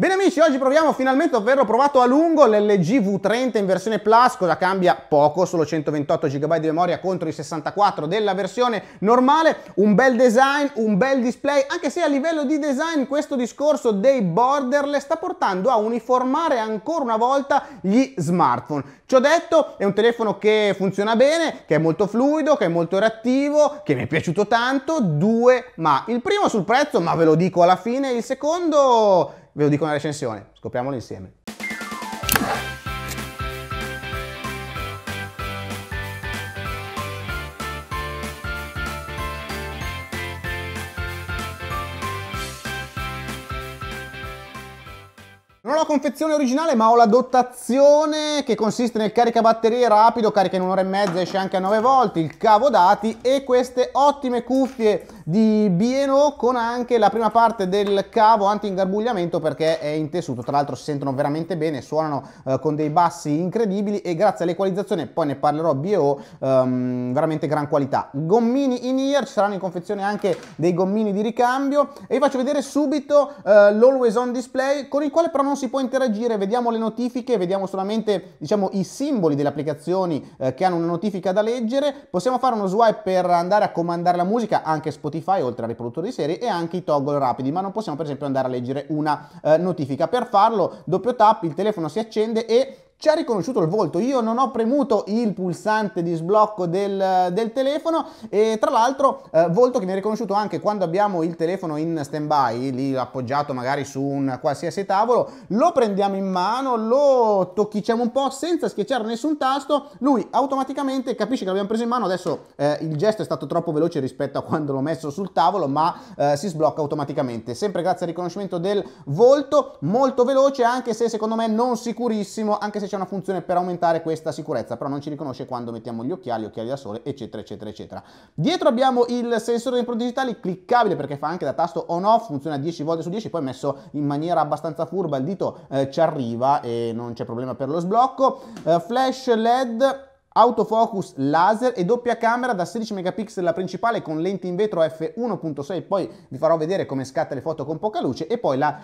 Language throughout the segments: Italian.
Bene amici, oggi proviamo finalmente, ovvero averlo provato a lungo l'LG V30 in versione Plus, cosa cambia? Poco, solo 128 GB di memoria contro i 64 della versione normale, un bel design, un bel display, anche se a livello di design questo discorso dei borderless sta portando a uniformare ancora una volta gli smartphone. Ciò detto, è un telefono che funziona bene, che è molto fluido, che è molto reattivo, che mi è piaciuto tanto, due ma. Il primo sul prezzo, ma ve lo dico alla fine, il secondo Ve lo dico nella recensione, scopriamolo insieme. Non ho la confezione originale ma ho la dotazione che consiste nel caricabatterie rapido, carica in un'ora e mezza, esce anche a 9 volt, il cavo dati e queste ottime cuffie di B&O con anche la prima parte del cavo anti-ingarbugliamento perché è in tessuto, tra l'altro si sentono veramente bene, suonano eh, con dei bassi incredibili e grazie all'equalizzazione, poi ne parlerò B&O, ehm, veramente gran qualità. Gommini in ear, ci saranno in confezione anche dei gommini di ricambio e vi faccio vedere subito eh, l'Always On Display con il quale però non si può interagire, vediamo le notifiche, vediamo solamente diciamo, i simboli delle applicazioni eh, che hanno una notifica da leggere, possiamo fare uno swipe per andare a comandare la musica, anche Spotify Spotify, oltre al riproduttore di serie, e anche i toggle rapidi, ma non possiamo per esempio andare a leggere una eh, notifica. Per farlo, doppio tap, il telefono si accende e ci ha riconosciuto il volto, io non ho premuto il pulsante di sblocco del, del telefono e tra l'altro eh, volto che mi ha riconosciuto anche quando abbiamo il telefono in stand by, lì appoggiato magari su un qualsiasi tavolo, lo prendiamo in mano, lo tocchiciamo un po' senza schiacciare nessun tasto, lui automaticamente capisce che l'abbiamo preso in mano, adesso eh, il gesto è stato troppo veloce rispetto a quando l'ho messo sul tavolo ma eh, si sblocca automaticamente, sempre grazie al riconoscimento del volto, molto veloce anche se secondo me non sicurissimo, anche se c'è una funzione per aumentare questa sicurezza, però non ci riconosce quando mettiamo gli occhiali, occhiali da sole, eccetera, eccetera, eccetera. Dietro abbiamo il sensore dei prodotti digitali, cliccabile perché fa anche da tasto on-off, funziona 10 volte su 10, poi messo in maniera abbastanza furba, il dito eh, ci arriva e non c'è problema per lo sblocco. Eh, flash LED autofocus laser e doppia camera da 16 megapixel la principale con lenti in vetro f1.6 poi vi farò vedere come scatta le foto con poca luce e poi la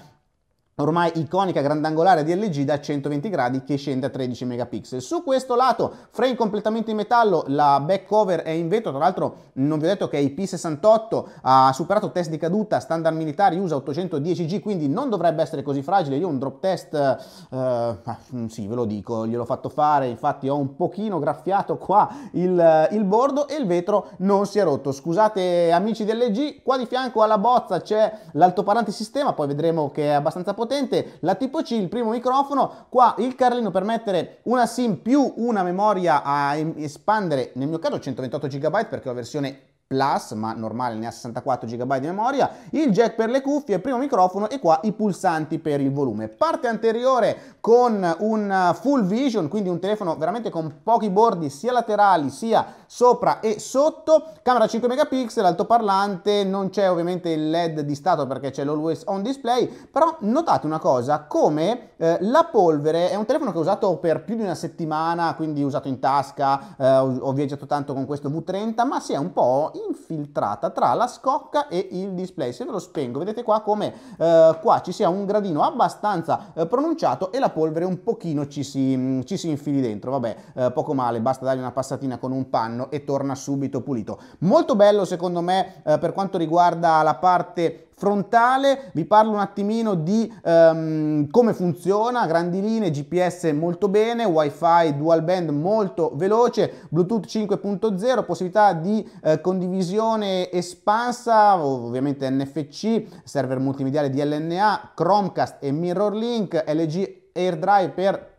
ormai iconica grandangolare di LG da 120 gradi che scende a 13 megapixel. Su questo lato frame completamente in metallo, la back cover è in vetro, tra l'altro non vi ho detto che è IP68, ha superato test di caduta, standard militare USA 810G, quindi non dovrebbe essere così fragile. Io un drop test, eh, ah, mm, sì ve lo dico, gliel'ho fatto fare, infatti ho un pochino graffiato qua il, il bordo e il vetro non si è rotto. Scusate amici di LG qua di fianco alla bozza c'è l'altoparlante sistema, poi vedremo che è abbastanza potente potente la tipo C, il primo microfono, qua il carlino per mettere una SIM più una memoria a espandere, nel mio caso 128 GB perché la versione Plus, ma normale ne ha 64 GB di memoria, il jack per le cuffie, il primo microfono e qua i pulsanti per il volume. Parte anteriore con un uh, full vision, quindi un telefono veramente con pochi bordi sia laterali sia sopra e sotto, camera 5 megapixel, altoparlante, non c'è ovviamente il LED di stato perché c'è l'always on display, però notate una cosa, come eh, la polvere è un telefono che ho usato per più di una settimana, quindi usato in tasca, eh, ho viaggiato tanto con questo V30, ma si è un po' infiltrata tra la scocca e il display. Se ve lo spengo, vedete qua come eh, qua ci sia un gradino abbastanza eh, pronunciato e la polvere un pochino ci si, mm, ci si infili dentro, vabbè, eh, poco male, basta dargli una passatina con un panno e torna subito pulito. Molto bello secondo me eh, per quanto riguarda la parte frontale, vi parlo un attimino di um, come funziona, grandi linee, GPS molto bene, wifi dual band molto veloce, Bluetooth 5.0, possibilità di eh, condivisione espansa, ovviamente NFC, server multimediale di LNA, Chromecast e Mirror Link, LG AirDrive per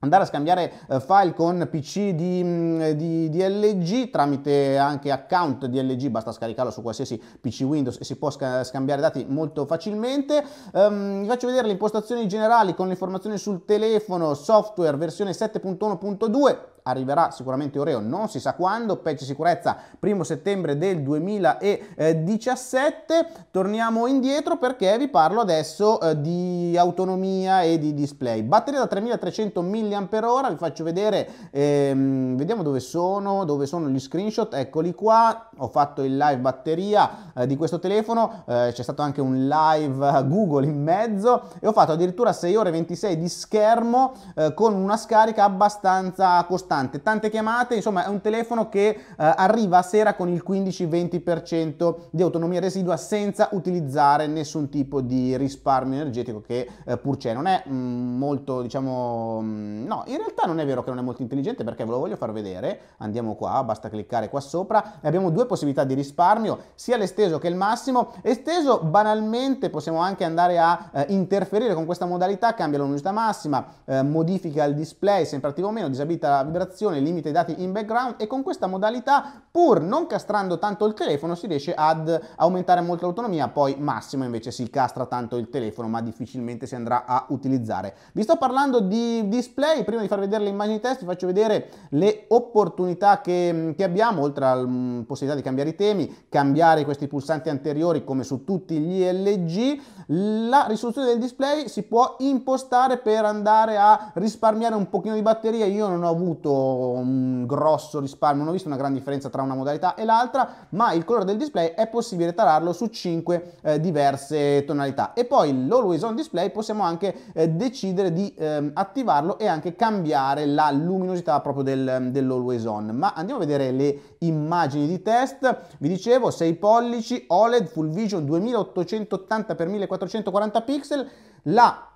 andare a scambiare eh, file con PC mm, di, di, di, LG tramite anche account di LG, basta scaricarlo su qualsiasi PC Windows e si può scambiare dati molto facilmente. Um, vi faccio vedere le impostazioni generali con le informazioni sul telefono, software versione 7.1.2 arriverà sicuramente Oreo, non si sa quando, patch sicurezza 1 settembre del 2017. Torniamo indietro perché vi parlo adesso eh, di autonomia e di display. Batteria da 3300 mAh, vi faccio vedere, ehm, vediamo dove sono, dove sono gli screenshot, eccoli qua, ho fatto il live batteria eh, di questo telefono, eh, c'è stato anche un live eh, Google in mezzo e ho fatto addirittura 6 ore 26 di schermo eh, con una scarica abbastanza costante costante, tante chiamate, insomma è un telefono che eh, arriva a sera con il 15-20% di autonomia residua senza utilizzare nessun tipo di risparmio energetico che eh, pur c'è. Non è mh, mm, molto, diciamo, mh, mm, no, in realtà non è vero che non è molto intelligente perché ve lo voglio far vedere, andiamo qua, basta cliccare qua sopra e abbiamo due possibilità di risparmio, sia l'esteso che il massimo. Esteso banalmente possiamo anche andare a eh, interferire con questa modalità, cambia la luminosità massima, eh, modifica il display, sempre attivo o meno, disabilita la vibrazione vibrazione limita i dati in background e con questa modalità pur non castrando tanto il telefono si riesce ad aumentare molto l'autonomia, poi massimo invece si castra tanto il telefono ma difficilmente si andrà a utilizzare. Vi sto parlando di display, prima di far vedere le immagini test vi faccio vedere le opportunità che, che abbiamo, oltre alla mm, possibilità di cambiare i temi, cambiare questi pulsanti anteriori come su tutti gli LG, la risoluzione del display si può impostare per andare a risparmiare un pochino di batteria, io non ho avuto un grosso risparmio, non ho visto una gran differenza tra una modalità e l'altra, ma il colore del display è possibile tararlo su 5 eh, diverse tonalità. E poi l'Always On Display possiamo anche eh, decidere di ehm, attivarlo e anche cambiare la luminosità proprio del, dell'Always On. Ma andiamo a vedere le immagini di test. Vi dicevo 6 pollici, OLED, Full Vision 2880x1440 pixel, la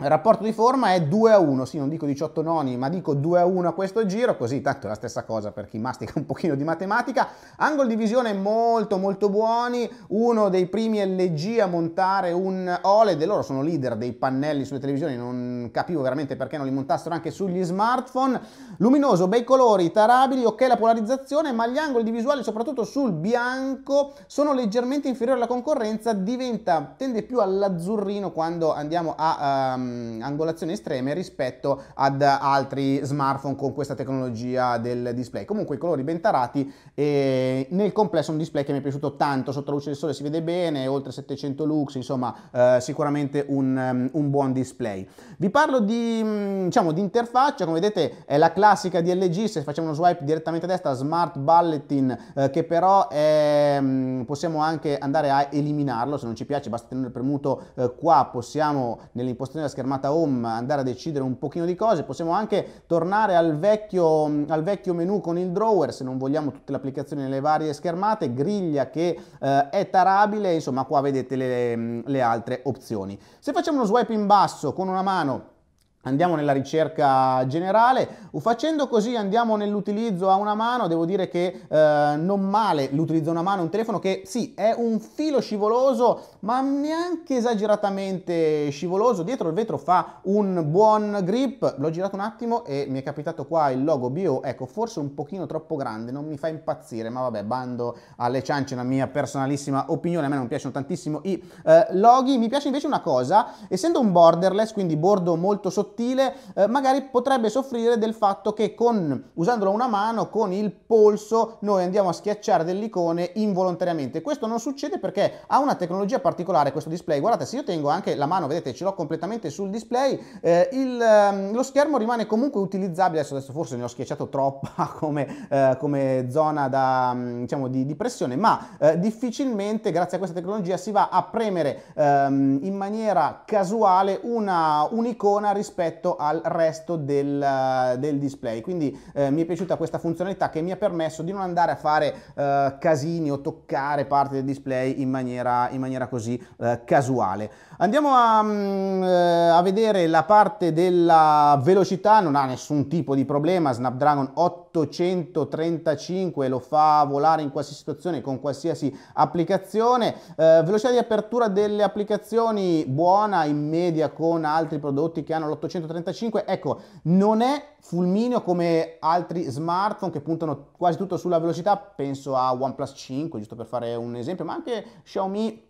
il rapporto di forma è 2 a 1, sì, non dico 18 noni, ma dico 2 a 1 a questo giro, così tanto è la stessa cosa per chi mastica un pochino di matematica. Angle di visione molto molto buoni, uno dei primi LG a montare un OLED, loro sono leader dei pannelli sulle televisioni, non capivo veramente perché non li montassero anche sugli smartphone. Luminoso, bei colori, tarabili, ok la polarizzazione, ma gli angoli di visuale soprattutto sul bianco sono leggermente inferiori alla concorrenza, diventa, tende più all'azzurrino quando andiamo a... Um, Ehm, angolazioni estreme rispetto ad altri smartphone con questa tecnologia del display. Comunque i colori ben tarati e nel complesso un display che mi è piaciuto tanto, sotto la luce del sole si vede bene, oltre 700 lux, insomma eh, sicuramente un, ehm, un, buon display. Vi parlo di, mm, diciamo, di interfaccia, come vedete è la classica di LG, se facciamo uno swipe direttamente a destra, smart bulletin, eh, che però è, mm, possiamo anche andare a eliminarlo, se non ci piace basta tenere premuto eh, qua, possiamo nell'impostazione della schermata home andare a decidere un pochino di cose, possiamo anche tornare al vecchio, al vecchio menu con il drawer se non vogliamo tutte le applicazioni nelle varie schermate, griglia che eh, è tarabile, insomma qua vedete le, le altre opzioni. Se facciamo uno swipe in basso con una mano Andiamo nella ricerca generale, facendo così andiamo nell'utilizzo a una mano, devo dire che eh, non male l'utilizzo a una mano, un telefono che sì è un filo scivoloso ma neanche esageratamente scivoloso, dietro il vetro fa un buon grip, l'ho girato un attimo e mi è capitato qua il logo bio, ecco forse un pochino troppo grande, non mi fa impazzire ma vabbè bando alle ciance, la mia personalissima opinione, a me non piacciono tantissimo i eh, loghi, mi piace invece una cosa, essendo un borderless quindi bordo molto sotto sottile, eh, magari potrebbe soffrire del fatto che con, usandolo una mano, con il polso, noi andiamo a schiacciare dell'icone involontariamente. Questo non succede perché ha una tecnologia particolare questo display. Guardate, se io tengo anche la mano, vedete, ce l'ho completamente sul display, eh, il, ehm, lo schermo rimane comunque utilizzabile. Adesso, adesso forse ne ho schiacciato troppa come, eh, come zona da, mm, diciamo, di, di, pressione, ma eh, difficilmente, grazie a questa tecnologia, si va a premere ehm, in maniera casuale una, un'icona rispetto rispetto al resto del, eh, del display. Quindi eh, mi è piaciuta questa funzionalità che mi ha permesso di non andare a fare eh, casini o toccare parte del display in maniera, in maniera così eh, casuale. Andiamo a, mh, mm, eh, a vedere la parte della velocità, non ha nessun tipo di problema, Snapdragon 8 835 lo fa volare in qualsiasi situazione con qualsiasi applicazione eh, velocità di apertura delle applicazioni buona in media con altri prodotti che hanno l'835 ecco non è fulmineo come altri smartphone che puntano quasi tutto sulla velocità penso a OnePlus 5 giusto per fare un esempio ma anche Xiaomi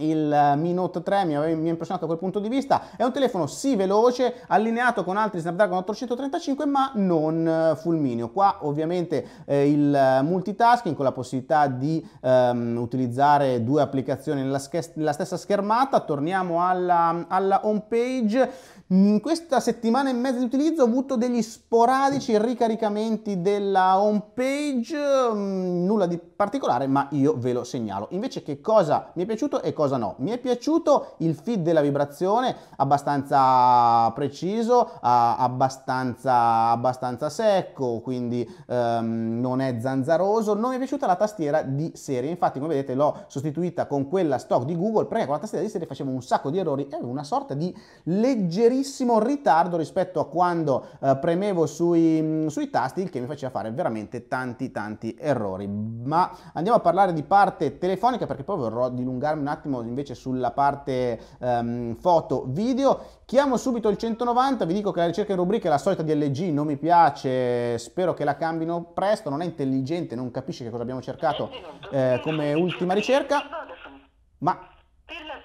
il eh, Mi Note 3 mi, ha impressionato da quel punto di vista, è un telefono sì veloce, allineato con altri Snapdragon 835 ma non eh, fulmineo. Qua ovviamente eh, il eh, multitasking con la possibilità di ehm, utilizzare due applicazioni nella, nella, stessa schermata, torniamo alla, alla home page in questa settimana e mezza di utilizzo ho avuto degli sporadici ricaricamenti della home page, mm, nulla di particolare, ma io ve lo segnalo. Invece che cosa mi è piaciuto e cosa no? Mi è piaciuto il feed della vibrazione, abbastanza preciso, abbastanza, abbastanza secco, quindi um, non è zanzaroso. Non mi è piaciuta la tastiera di serie, infatti come vedete l'ho sostituita con quella stock di Google, perché con la tastiera di serie facevo un sacco di errori e una sorta di leggerissima leggerissimo ritardo rispetto a quando eh, premevo sui, mm, sui tasti, il che mi faceva fare veramente tanti tanti errori. Ma andiamo a parlare di parte telefonica perché poi vorrò dilungarmi un attimo invece sulla parte ehm, foto video. Chiamo subito il 190, vi dico che la ricerca in rubrica è la solita di LG, non mi piace, spero che la cambino presto, non è intelligente, non capisce che cosa abbiamo cercato eh, come ultima ricerca. Ma Per la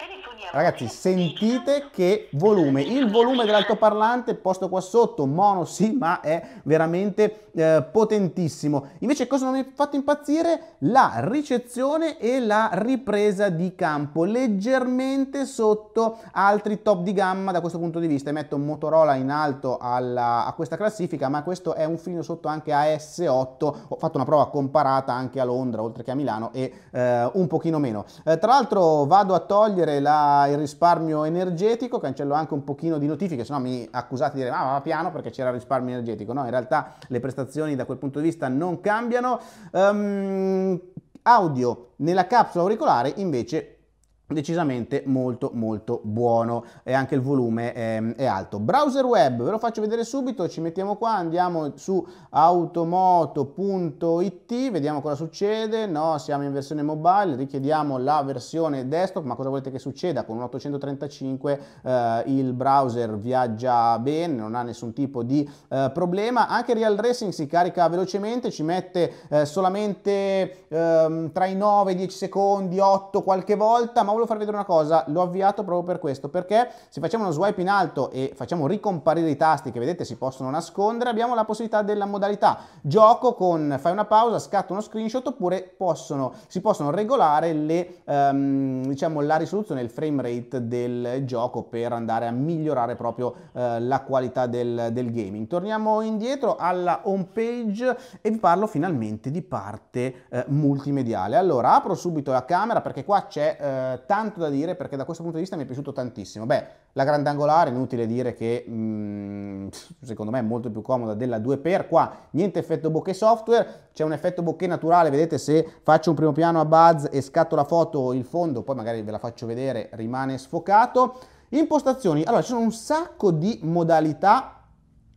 Ragazzi, sentite che volume. Il volume dell'altoparlante posto qua sotto, mono sì, ma è veramente eh, potentissimo. Invece cosa non mi ha fatto impazzire? La ricezione e la ripresa di campo, leggermente sotto altri top di gamma da questo punto di vista. metto Motorola in alto alla, a questa classifica, ma questo è un filino sotto anche a S8. Ho fatto una prova comparata anche a Londra, oltre che a Milano, e eh, un pochino meno. Eh, tra l'altro vado a togliere la il risparmio energetico, cancello anche un pochino di notifiche, se no mi accusate di dire ma ah, va piano perché c'era risparmio energetico. No, in realtà le prestazioni da quel punto di vista non cambiano. Um, audio nella capsula auricolare invece decisamente molto molto buono e anche il volume è, ehm, è, alto browser web ve lo faccio vedere subito ci mettiamo qua andiamo su automoto.it vediamo cosa succede no siamo in versione mobile richiediamo la versione desktop ma cosa volete che succeda con un 835 eh, il browser viaggia bene non ha nessun tipo di eh, problema anche real racing si carica velocemente ci mette eh, solamente ehm, tra i 9 10 secondi 8 qualche volta ma volevo farvi vedere una cosa, l'ho avviato proprio per questo, perché se facciamo uno swipe in alto e facciamo ricomparire i tasti che vedete si possono nascondere, abbiamo la possibilità della modalità gioco con fai una pausa, scatto uno screenshot oppure possono, si possono regolare le, um, diciamo, la risoluzione, il frame rate del gioco per andare a migliorare proprio uh, la qualità del, del gaming. Torniamo indietro alla home page e vi parlo finalmente di parte eh, multimediale. Allora apro subito la camera perché qua c'è eh, tanto da dire perché da questo punto di vista mi è piaciuto tantissimo. Beh, la grandangolare, inutile dire che mm, secondo me è molto più comoda della 2x, qua niente effetto bokeh software, c'è un effetto bokeh naturale, vedete se faccio un primo piano a buzz e scatto la foto, il fondo, poi magari ve la faccio vedere, rimane sfocato. Impostazioni, allora ci sono un sacco di modalità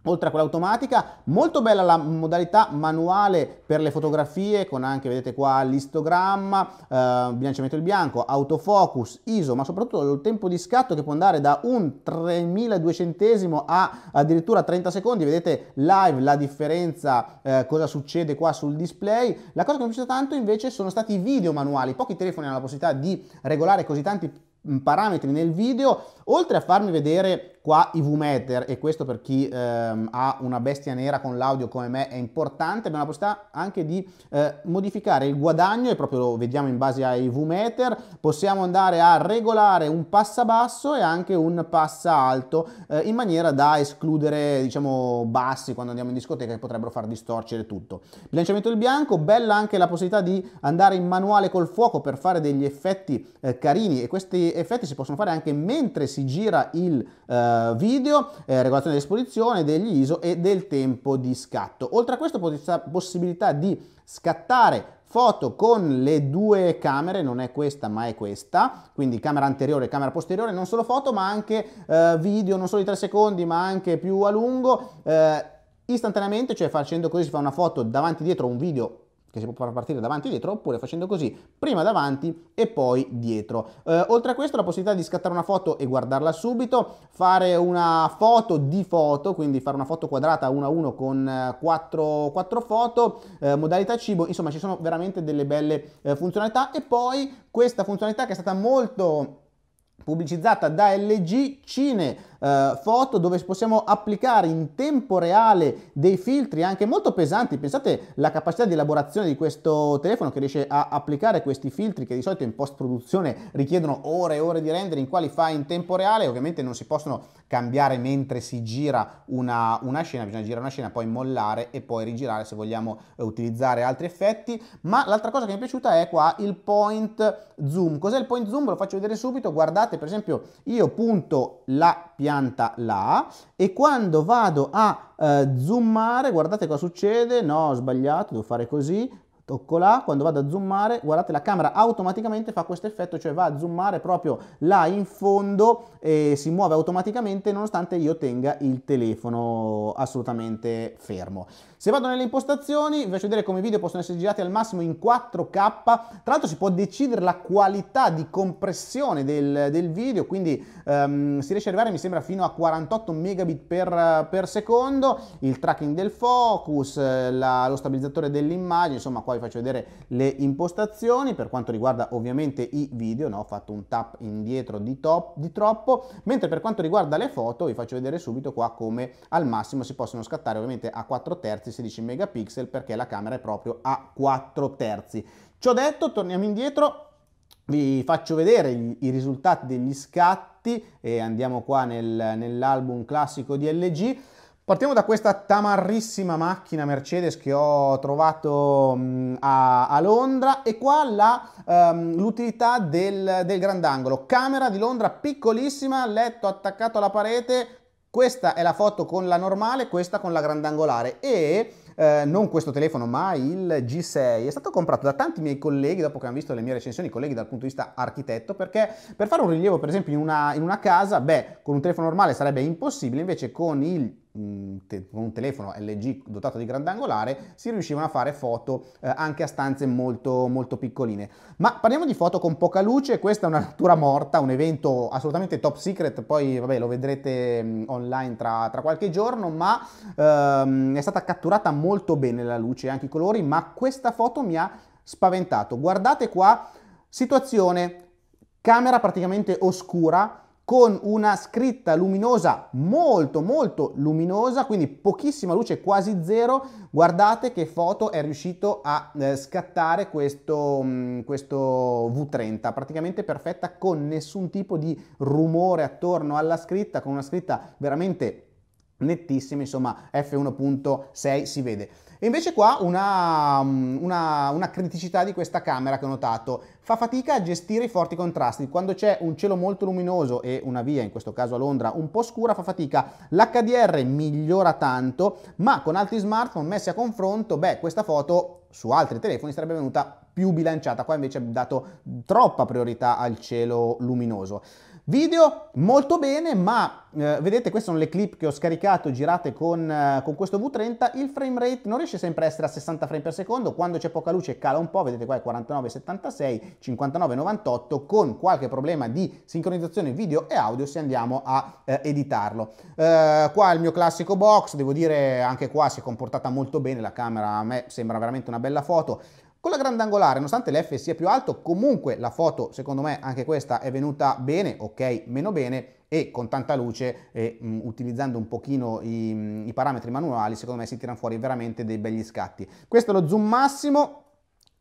Oltre a quella automatica, molto bella la modalità manuale per le fotografie con anche, vedete qua, l'istogramma, eh, bilanciamento del bianco, autofocus, ISO, ma soprattutto il tempo di scatto che può andare da un 3200 a addirittura 30 secondi, vedete live la differenza, eh, cosa succede qua sul display. La cosa che mi piace tanto invece sono stati i video manuali, pochi telefoni hanno la possibilità di regolare così tanti mm, parametri nel video, oltre a farmi vedere Qua i V-meter, e questo per chi ehm, ha una bestia nera con l'audio come me è importante, abbiamo la possibilità anche di eh, modificare il guadagno, e proprio lo vediamo in base ai V-meter, possiamo andare a regolare un passa basso e anche un passa alto, eh, in maniera da escludere, diciamo, bassi quando andiamo in discoteca che potrebbero far distorcere tutto. Bilanciamento del bianco, bella anche la possibilità di andare in manuale col fuoco per fare degli effetti eh, carini, e questi effetti si possono fare anche mentre si gira il eh, video, eh, regolazione dell'esposizione, degli ISO e del tempo di scatto. Oltre a questo possibilità di scattare foto con le due camere, non è questa ma è questa, quindi camera anteriore e camera posteriore, non solo foto ma anche eh, video, non solo di 3 secondi ma anche più a lungo, eh, istantaneamente, cioè facendo così si fa una foto davanti dietro un video che si può far partire davanti e dietro, oppure facendo così, prima davanti e poi dietro. Eh, oltre a questo la possibilità di scattare una foto e guardarla subito, fare una foto di foto, quindi fare una foto quadrata 1 a 1 con 4, eh, 4 foto, eh, modalità cibo, insomma ci sono veramente delle belle eh, funzionalità e poi questa funzionalità che è stata molto pubblicizzata da LG Cine eh, foto dove possiamo applicare in tempo reale dei filtri anche molto pesanti. Pensate alla capacità di elaborazione di questo telefono che riesce a applicare questi filtri che di solito in post produzione richiedono ore e ore di rendering, quali fa in tempo reale, ovviamente non si possono cambiare mentre si gira una, una scena, bisogna girare una scena, poi mollare e poi rigirare se vogliamo eh, utilizzare altri effetti, ma l'altra cosa che mi è piaciuta è qua il point zoom. Cos'è il point zoom? Ve lo faccio vedere subito, guardate per esempio io punto la pianta là e quando vado a eh, zoomare, guardate cosa succede, no ho sbagliato, devo fare così, tocco là, quando vado a zoomare, guardate la camera automaticamente fa questo effetto, cioè va a zoomare proprio là in fondo e si muove automaticamente nonostante io tenga il telefono assolutamente fermo. Se vado nelle impostazioni vi faccio vedere come i video possono essere girati al massimo in 4K, tra l'altro si può decidere la qualità di compressione del, del video, quindi um, si riesce ad arrivare mi sembra fino a 48 megabit per, per secondo, il tracking del focus, eh, la, lo stabilizzatore dell'immagine, insomma qua vi faccio vedere le impostazioni per quanto riguarda ovviamente i video, no? ho fatto un tap indietro di, top, di troppo, mentre per quanto riguarda le foto vi faccio vedere subito qua come al massimo si possono scattare ovviamente a 4 terzi terzi 16 megapixel perché la camera è proprio a 4 terzi. Ciò detto, torniamo indietro, vi faccio vedere i risultati degli scatti e andiamo qua nel, nell'album classico di LG. Partiamo da questa tamarrissima macchina Mercedes che ho trovato mm, a, a Londra e qua la, um, l'utilità del, del grandangolo. Camera di Londra piccolissima, letto attaccato alla parete, questa è la foto con la normale, questa con la grandangolare e eh, non questo telefono ma il G6 è stato comprato da tanti miei colleghi dopo che hanno visto le mie recensioni, colleghi dal punto di vista architetto perché per fare un rilievo per esempio in una, in una casa, beh con un telefono normale sarebbe impossibile invece con il con un telefono LG dotato di grandangolare si riuscivano a fare foto eh, anche a stanze molto, molto piccoline. Ma parliamo di foto con poca luce, questa è una natura morta, un evento assolutamente top secret, poi vabbè, lo vedrete mm, online tra, tra, qualche giorno, ma ehm, è stata catturata molto bene la luce e anche i colori, ma questa foto mi ha spaventato. Guardate qua, situazione, camera praticamente oscura, con una scritta luminosa molto molto luminosa, quindi pochissima luce, quasi zero. Guardate che foto è riuscito a eh, scattare questo, mm, questo V30, praticamente perfetta con nessun tipo di rumore attorno alla scritta, con una scritta veramente nettissima, insomma F1.6 si vede. E invece qua una, mm, una, una criticità di questa camera che ho notato, fa fatica a gestire i forti contrasti, quando c'è un cielo molto luminoso e una via, in questo caso a Londra, un po' scura fa fatica, l'HDR migliora tanto, ma con altri smartphone messi a confronto, beh questa foto su altri telefoni sarebbe venuta più bilanciata, qua invece ha dato troppa priorità al cielo luminoso. Video molto bene, ma eh, vedete queste sono le clip che ho scaricato girate con, eh, con, questo V30, il frame rate non riesce sempre a essere a 60 frame per secondo, quando c'è poca luce cala un po', vedete qua è 49,76, 59,98 con qualche problema di sincronizzazione video e audio se andiamo a eh, editarlo. Eh, qua il mio classico box, devo dire anche qua si è comportata molto bene la camera, a me sembra veramente una bella foto. Con la grandangolare, nonostante l'F sia più alto, comunque la foto, secondo me, anche questa è venuta bene, ok, meno bene, e con tanta luce e mh, mm, utilizzando un pochino i, mm, i parametri manuali, secondo me si tirano fuori veramente dei begli scatti. Questo è lo zoom massimo,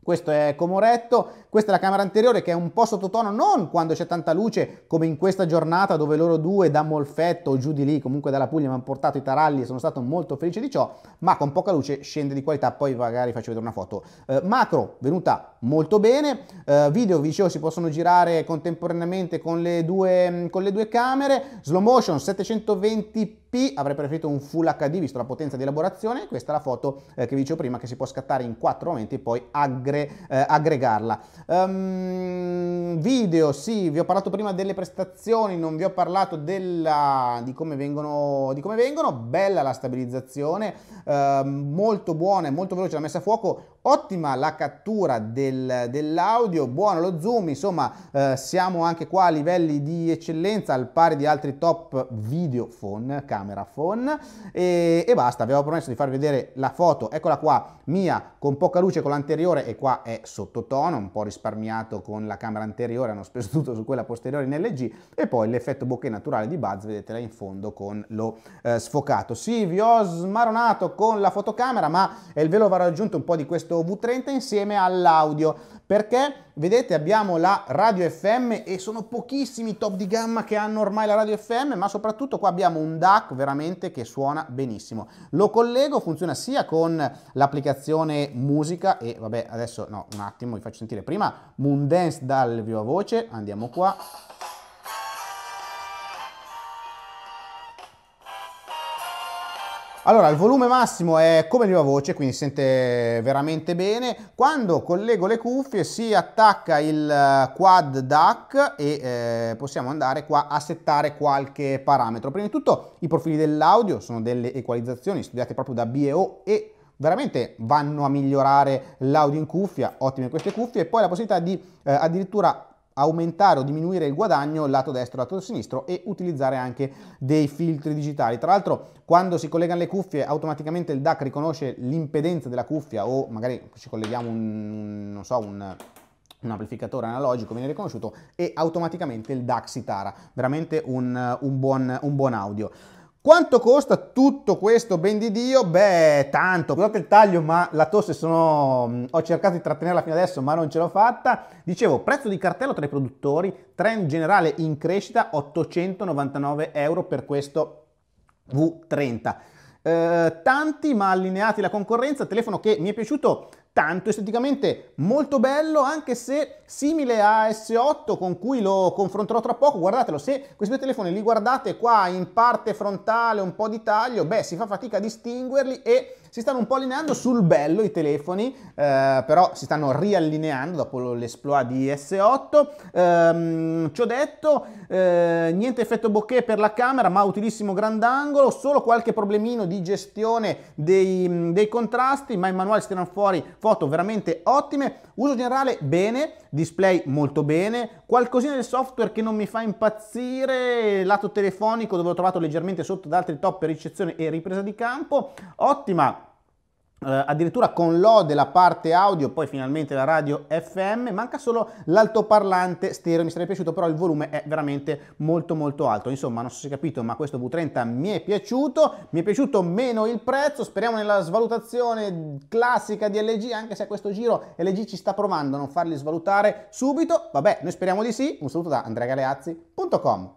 questo è Comoretto, questa è la camera anteriore che è un po' sottotono, non quando c'è tanta luce come in questa giornata dove loro due da Molfetto o giù di lì, comunque dalla Puglia, mi hanno portato i taralli e sono stato molto felice di ciò, ma con poca luce scende di qualità, poi magari faccio vedere una foto. Eh, macro venuta molto bene, eh, video vi dicevo si possono girare contemporaneamente con le due, con le due camere, slow motion 720p P avrei preferito un Full HD visto la potenza di elaborazione, questa è la foto eh, che vi dicevo prima che si può scattare in quattro momenti e poi aggre, eh, aggregarla. Um, video, sì, vi ho parlato prima delle prestazioni, non vi ho parlato della, di, come vengono, di come vengono, bella la stabilizzazione, eh, molto buona e molto veloce la messa a fuoco, Ottima la cattura del, dell'audio, buono lo zoom, insomma eh, siamo anche qua a livelli di eccellenza al pari di altri top video phone, camera phone e, e basta, avevo promesso di farvi vedere la foto, eccola qua, mia con poca luce con l'anteriore e qua è sottotono, un po' risparmiato con la camera anteriore, hanno speso tutto su quella posteriore in LG e poi l'effetto bokeh naturale di Buzz, vedete là in fondo con lo eh, sfocato. Sì, vi ho smaronato con la fotocamera ma è il velo va raggiunto un po' di questo o V30 insieme all'audio perché vedete abbiamo la radio FM e sono pochissimi top di gamma che hanno ormai la radio FM ma soprattutto qua abbiamo un DAC veramente che suona benissimo lo collego funziona sia con l'applicazione musica e vabbè adesso no un attimo vi faccio sentire prima Moon Dance dal viva voce andiamo qua Allora, il volume massimo è come la mia voce, quindi si sente veramente bene. Quando collego le cuffie si attacca il eh, quad DAC e eh, possiamo andare qua a settare qualche parametro. Prima di tutto i profili dell'audio sono delle equalizzazioni studiate proprio da BEO e veramente vanno a migliorare l'audio in cuffia, ottime queste cuffie, e poi la possibilità di eh, addirittura aumentare o diminuire il guadagno lato destro, lato sinistro e utilizzare anche dei filtri digitali. Tra l'altro quando si collegano le cuffie automaticamente il DAC riconosce l'impedenza della cuffia o magari ci colleghiamo un, non so, un, un amplificatore analogico viene riconosciuto e automaticamente il DAC si tara, veramente un, un buon, un buon audio. Quanto costa tutto questo ben di Dio? Beh, tanto. Scusate il taglio, ma la tosse sono... ho cercato di trattenerla fino adesso, ma non ce l'ho fatta. Dicevo, prezzo di cartello tra i produttori, trend generale in crescita, 899 euro per questo V30. Eh, tanti ma allineati alla concorrenza, telefono che mi è piaciuto tanto esteticamente molto bello anche se simile a S8 con cui lo confronterò tra poco guardatelo se questi due telefoni li guardate qua in parte frontale un po' di taglio beh si fa fatica a distinguerli e si stanno un po' allineando sul bello i telefoni, eh, però si stanno riallineando dopo l'esploit di S8. Ehm, ci ho detto, eh, niente effetto bokeh per la camera, ma utilissimo grandangolo, solo qualche problemino di gestione dei, dei contrasti, ma in manuale si tirano fuori foto veramente ottime. Uso generale bene, display molto bene, qualcosina del software che non mi fa impazzire, lato telefonico dove ho trovato leggermente sotto da altri top per ricezione e ripresa di campo, ottima Uh, addirittura con l'O la parte audio, poi finalmente la radio FM, manca solo l'altoparlante stereo, mi sarebbe piaciuto però il volume è veramente molto molto alto, insomma non so se hai capito ma questo V30 mi è piaciuto, mi è piaciuto meno il prezzo, speriamo nella svalutazione classica di LG, anche se a questo giro LG ci sta provando a non farli svalutare subito, vabbè noi speriamo di sì, un saluto da andreagaleazzi.com